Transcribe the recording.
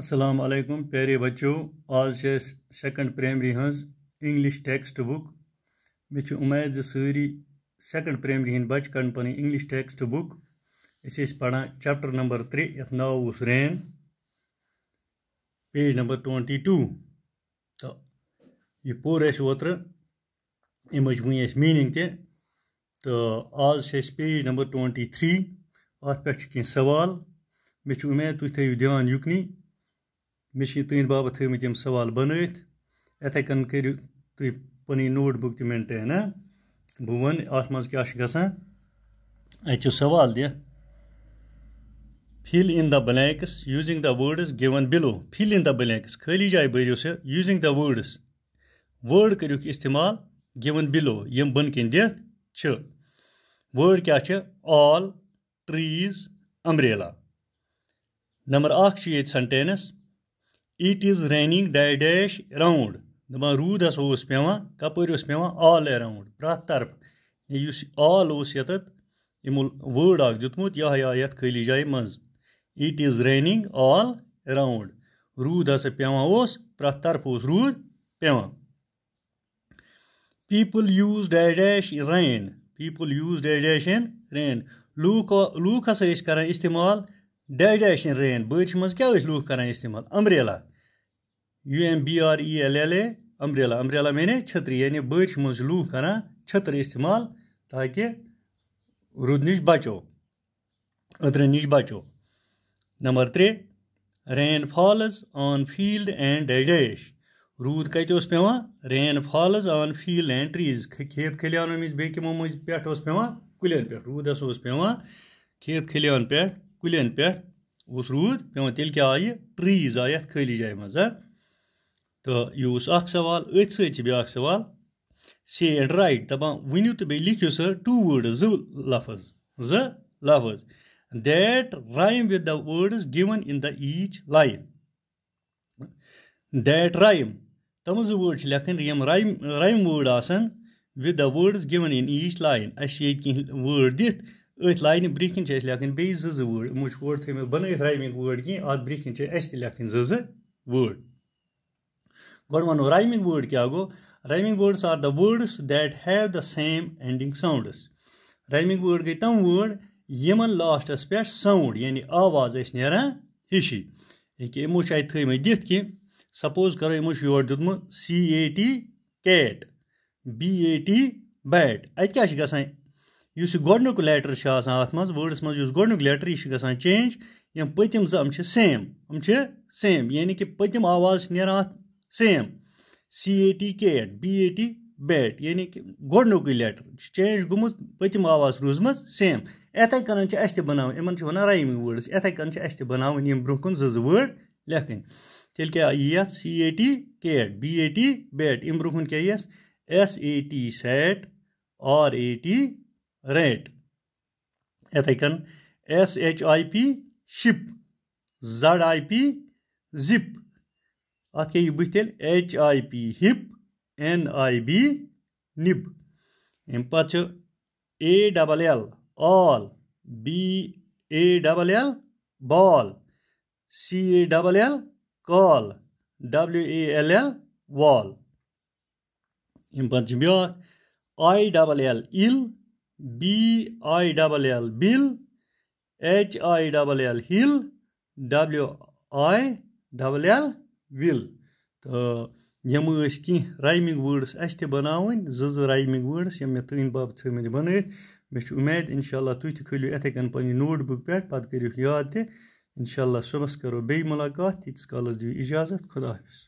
अस्सलाम वालेकुम प्यारे बच्चों आज से सेकंड प्राइमरी हज इंग्लिश टेक्स्ट बुक मे उम्मीद जो सारी सेकंड प्राइमरी हिंद बच कन पी इंग्लिश टेक्स्ट बुक इस पढ़ा चैप्टर नंबर त्रे ये नाव rain page number twenty two तो यह पोर ओतर अम वन मीनिंग ते तो आज से पेज नंबर ट्वेंटी थ्री अत पे सवाल मे उम्मीद तुम थो ध्यान युकनी مےٚ چھِ تُہٕنٛدِ باپَتھ تھٲیمٕتۍ یِم سوال بَنٲیِتھ یِتھَے کٔنۍ کٔرِو تُہۍ پَنٕنۍ نوٹ بُک تہِ مینٹین ہہ بہٕ وَنہٕ اَتھ منٛز کیٛاہ چھُ گژھان اَتہِ چھُ سوال دِتھ fill in the blanks using the words given below fill in the blanks خٲلی جایہِ بٔرِو سُہ یوٗزِنٛگ دَ وٲڈٕس وٲڈ کٔرِوُکھ استعمال گِوَن بِلو یِم بۄنہٕ کَنۍ دِتھ چھِ وٲڈ کیٛاہ چھِ آل ٹرٛیٖز اَمبریلا نمبر اَکھ چھُ ییٚتہِ سَنٹینٕس اِٹ اِز رینِنٛگ ڈاے ڈیش راوُنٛڈ دَپان روٗد ہَسا اوس پیٚوان کَپٲرۍ اوس پیٚوان آل ایراوُنٛڈ پرٛٮ۪تھ طرفہٕ یُس آل اوس ییٚتٮ۪تھ یِمو وٲڈ اَکھ دیُتمُت یِہوٚے آو یَتھ خٲلی جایہِ منٛز it is raining all round روٗد ہَسا پیٚوان اوس پرٛٮ۪تھ طرفہٕ اوس روٗد پیٚوان people use the dash rain people use the dash in rain لوٗکھ لوٗکھ ہَسا ٲسۍ کَران استعمال ڈیش ڈیش اِن رین بٲرِش منٛز کیٛاہ ٲسۍ لوٗکھ کَران استعمال umbrella U M B R E L L A umbrella umbrella میانے چھٔترِ یعنی بٲرِش منٛز چھِ لوٗکھ کَران چھٔتٕر استعمال تاکہِ روٗد نِش بَچو أنٛدرٕ نِش بَچو نمبر ترٛےٚ rain falls on field and dash dash روٗد کَتہِ اوس پٮ۪وان rain falls on field and trees کھیت کھلیانو مٔنٛزۍ بیٚیہِ کِمو مٔنٛزۍ پٮ۪ٹھ اوس پٮ۪وان کُلٮ۪ن پٮ۪ٹھ روٗدَس اوس پٮ۪وان کھیت کھلیان پٮ۪ٹھ कुलन पे उस रूद पे तेल क्या आई ट्रीज आई अत जाए मज तो यह सवाल अथ ब्या सवाल से एंड राइट दपान वनु तो बे लिखो सर टू वर्ड ज लफज ज लफज that rhyme with the words given in the each line that rhyme तम जो वर्ड लेखन यम राइम राइम वर्ड आसन with the words given in each line अस वर्ड दिथ أتھۍ لاینہِ برونٛہہ کِنۍ چھِ اَسہِ لیکھٕنۍ بیٚیہِ زٕ زٕ وٲڑ یِمو چھِ وٲڑ تھٲیمٕتۍ بَنٲیِتھ رایمِنٛگ وٲڑ کینٛہہ اَتھ برونٛہہ کِنۍ چھِ اَسہِ تہِ لیکھٕنۍ زٕ زٕ وٲڑ گۄڈٕ وَنو رایمِنٛگ وٲڑ کیٛاہ گوٚو rhyming words are the words that have the same ending sounds rhyming word گٔے تِم وٲڑ یِمَن لاسٹَس پٮ۪ٹھ ساوُنٛڈ یعنی آواز ٲسۍ نیران ہِشی ییٚکیٛاہ یِمو چھِ اَتہِ تھٲیمٕتۍ دِتھ کہِ سَپوز کَرو یِمو چھُ یورٕ دیُتمُت C A T cat B A T bat اَتہِ کیٛاہ چھِ گژھان یُس یہِ گۄڈنیُک لیٹَر چھُ آسان اَتھ منٛز وٲڈَس منٛز یُس گۄڈنیُک لیٹَر یہِ چھُ گژھان چینٛج یِم پٔتِم زٕ یِم چھِ سیم یِم چھِ سیم یعنی کہِ پٔتِم آواز چھِ نیران اَتھ same C A T cat B A T bat یعنی کہِ گۄڈنیُکُے لیٹَر یہِ چھُ چینٛج گوٚمُت پٔتِم آواز روٗزمٕژ سیم یِتھَے کٔنۍ چھِ اَسہِ تہِ بَناوٕنۍ یِمَن چھِ وَنان رایمِنٛگ وٲڈٕس یِتھَے کٔنۍ چھِ اَسہِ تہِ بَناوٕنۍ یِم برونٛہہ کُن زٕ زٕ وٲڈ لیکھٕنۍ تیٚلہِ کیٛاہ یی اَتھ C A T cat B A T bat اَمہِ برونٛہہ کُن کیٛاہ یِیَس S A T sat R A T rat یِتھَے کٔنۍ S H I P ship Z I P zip اَتھ کیٛاہ یی بٕتھِ تیٚلہِ H I P hip N I B nib اَمہِ پَتہٕ چھُ A double L all B A double L ball C A double L call W A L L وال اَمہِ پَتہٕ چھِ بیٛاکھ I double L ill B I double L bill H I double L hill W I double L will तो यम कह rhyming words अस बनावन जो जो वर्ड्स यम मे तुंद बाप थमत बन मे उम्मीद इनशाला तुम तू इत कन नोट बुक पे पत करू याद त इनशाला सुबह करो बे मुलाकात तीतस कालस दिव इजाजत खुदा हाफिज़